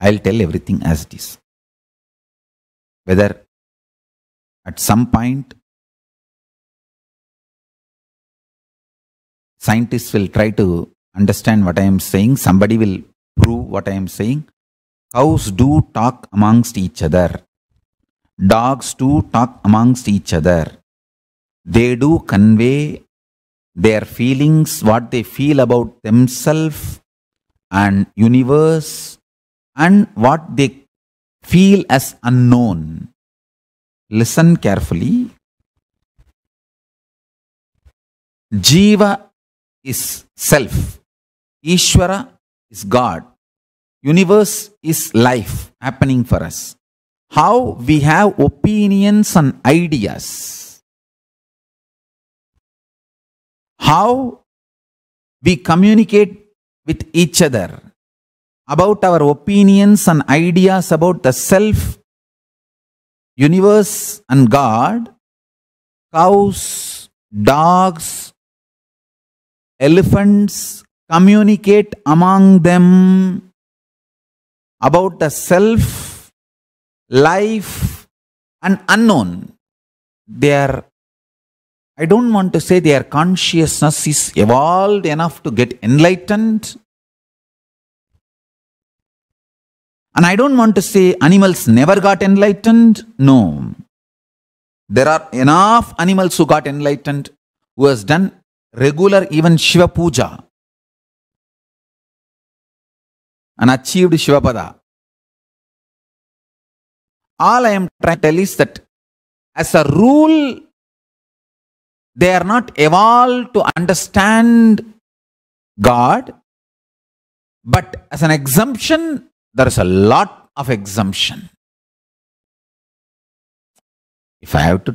I'll tell everything as it is. Whether at some point scientists will try to understand what I am saying, somebody will prove what I am saying. Cows do talk amongst each other. Dogs do talk amongst each other. They do convey their feelings, what they feel about themselves and universe and what they feel as unknown. Listen carefully. Jiva is self. Ishvara is God. Universe is life happening for us. How we have opinions and ideas. How we communicate with each other about our opinions and ideas about the self, universe, and God, cows, dogs, elephants communicate among them about the self, life, and unknown. They are, I don't want to say their consciousness is evolved enough to get enlightened And I don't want to say animals never got enlightened. No. There are enough animals who got enlightened, who has done regular even Shiva Puja and achieved Shivapada. All I am trying to tell is that as a rule, they are not evolved to understand God, but as an exemption, there is a lot of exemption. If I have to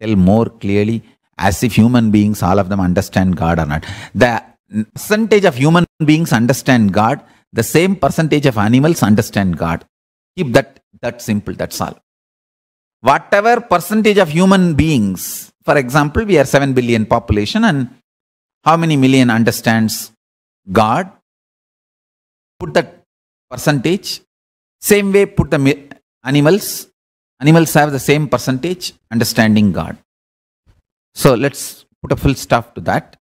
tell more clearly, as if human beings, all of them understand God or not. The percentage of human beings understand God, the same percentage of animals understand God. Keep that, that simple, that's all. Whatever percentage of human beings, for example, we are 7 billion population and how many million understands God? Put that percentage. Same way put the animals. Animals have the same percentage understanding God. So let's put a full stop to that.